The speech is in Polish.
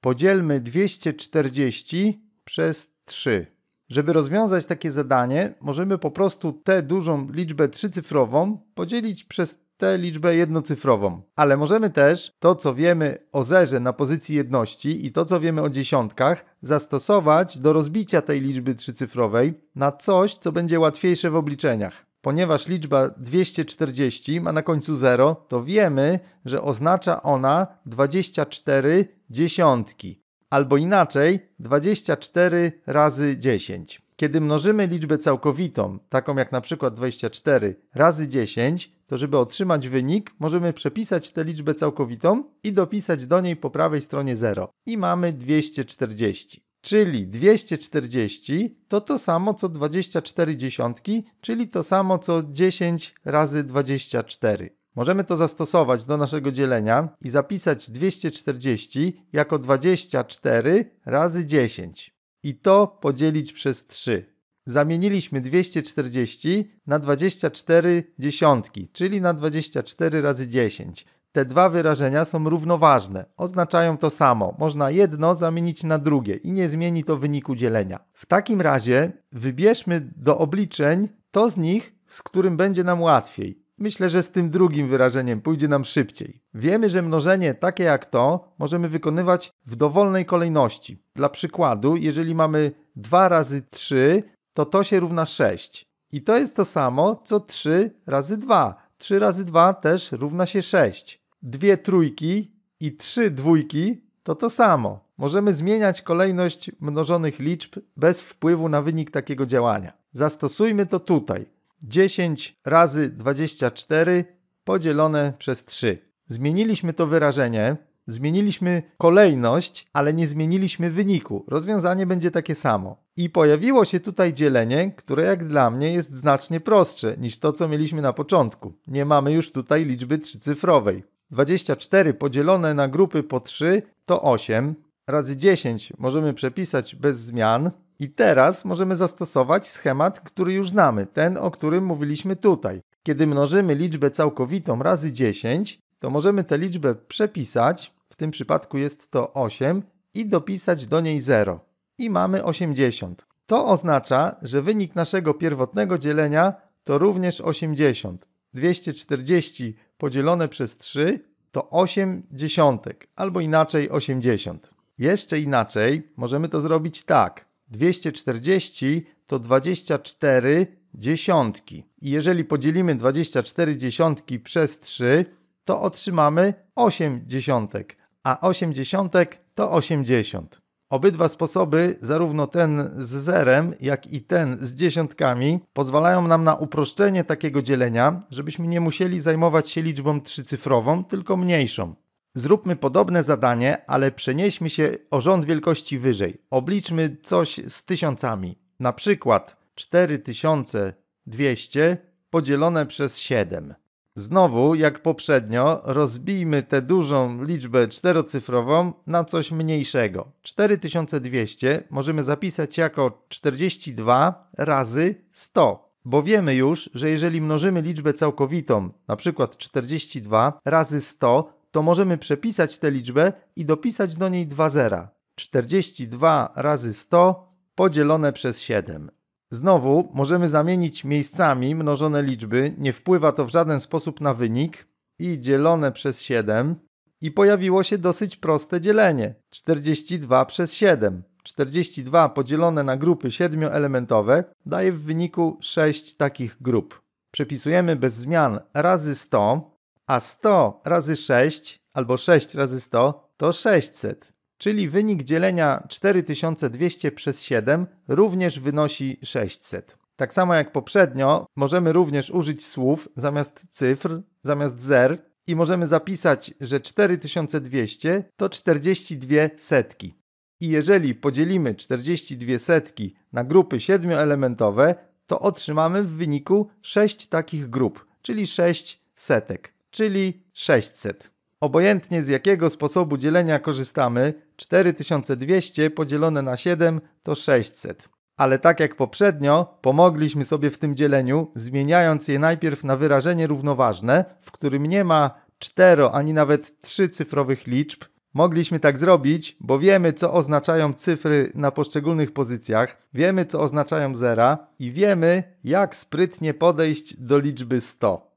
Podzielmy 240 przez 3. Żeby rozwiązać takie zadanie, możemy po prostu tę dużą liczbę trzycyfrową podzielić przez tę liczbę jednocyfrową. Ale możemy też to, co wiemy o zerze na pozycji jedności i to, co wiemy o dziesiątkach, zastosować do rozbicia tej liczby trzycyfrowej na coś, co będzie łatwiejsze w obliczeniach. Ponieważ liczba 240 ma na końcu 0, to wiemy, że oznacza ona 24 dziesiątki, albo inaczej 24 razy 10. Kiedy mnożymy liczbę całkowitą, taką jak na przykład 24 razy 10, to żeby otrzymać wynik, możemy przepisać tę liczbę całkowitą i dopisać do niej po prawej stronie 0. I mamy 240. Czyli 240 to to samo co 24 dziesiątki, czyli to samo co 10 razy 24. Możemy to zastosować do naszego dzielenia i zapisać 240 jako 24 razy 10 i to podzielić przez 3. Zamieniliśmy 240 na 24 dziesiątki, czyli na 24 razy 10. Te dwa wyrażenia są równoważne, oznaczają to samo. Można jedno zamienić na drugie i nie zmieni to wyniku dzielenia. W takim razie wybierzmy do obliczeń to z nich, z którym będzie nam łatwiej. Myślę, że z tym drugim wyrażeniem pójdzie nam szybciej. Wiemy, że mnożenie takie jak to możemy wykonywać w dowolnej kolejności. Dla przykładu, jeżeli mamy 2 razy 3, to to się równa 6. I to jest to samo co 3 razy 2. 3 razy 2 też równa się 6. Dwie trójki i trzy dwójki to to samo. Możemy zmieniać kolejność mnożonych liczb bez wpływu na wynik takiego działania. Zastosujmy to tutaj. 10 razy 24 podzielone przez 3. Zmieniliśmy to wyrażenie, zmieniliśmy kolejność, ale nie zmieniliśmy wyniku. Rozwiązanie będzie takie samo. I pojawiło się tutaj dzielenie, które jak dla mnie jest znacznie prostsze niż to, co mieliśmy na początku. Nie mamy już tutaj liczby trzycyfrowej. 24 podzielone na grupy po 3 to 8. Razy 10 możemy przepisać bez zmian. I teraz możemy zastosować schemat, który już znamy, ten o którym mówiliśmy tutaj. Kiedy mnożymy liczbę całkowitą razy 10, to możemy tę liczbę przepisać, w tym przypadku jest to 8, i dopisać do niej 0. I mamy 80. To oznacza, że wynik naszego pierwotnego dzielenia to również 80. 240 podzielone przez 3 to 8 dziesiątek, albo inaczej 80. Jeszcze inaczej możemy to zrobić tak. 240 to 24 dziesiątki. I jeżeli podzielimy 24 dziesiątki przez 3, to otrzymamy 8 dziesiątek, a 8 dziesiątek to 80. Obydwa sposoby, zarówno ten z zerem, jak i ten z dziesiątkami, pozwalają nam na uproszczenie takiego dzielenia, żebyśmy nie musieli zajmować się liczbą trzycyfrową, tylko mniejszą. Zróbmy podobne zadanie, ale przenieśmy się o rząd wielkości wyżej. Obliczmy coś z tysiącami. Na przykład 4200 podzielone przez 7. Znowu, jak poprzednio, rozbijmy tę dużą liczbę czterocyfrową na coś mniejszego. 4200 możemy zapisać jako 42 razy 100, bo wiemy już, że jeżeli mnożymy liczbę całkowitą, na przykład 42 razy 100, to możemy przepisać tę liczbę i dopisać do niej dwa zera. 42 razy 100 podzielone przez 7. Znowu możemy zamienić miejscami mnożone liczby, nie wpływa to w żaden sposób na wynik i dzielone przez 7 i pojawiło się dosyć proste dzielenie 42 przez 7. 42 podzielone na grupy elementowe daje w wyniku 6 takich grup. Przepisujemy bez zmian razy 100 a 100 razy 6 albo 6 razy 100 to 600, czyli wynik dzielenia 4200 przez 7 również wynosi 600. Tak samo jak poprzednio, możemy również użyć słów zamiast cyfr, zamiast zer i możemy zapisać, że 4200 to 42 setki. I jeżeli podzielimy 42 setki na grupy siedmioelementowe, to otrzymamy w wyniku 6 takich grup, czyli 6 setek czyli 600. Obojętnie z jakiego sposobu dzielenia korzystamy, 4200 podzielone na 7 to 600. Ale tak jak poprzednio, pomogliśmy sobie w tym dzieleniu, zmieniając je najpierw na wyrażenie równoważne, w którym nie ma 4 ani nawet 3 cyfrowych liczb. Mogliśmy tak zrobić, bo wiemy co oznaczają cyfry na poszczególnych pozycjach, wiemy co oznaczają zera i wiemy jak sprytnie podejść do liczby 100.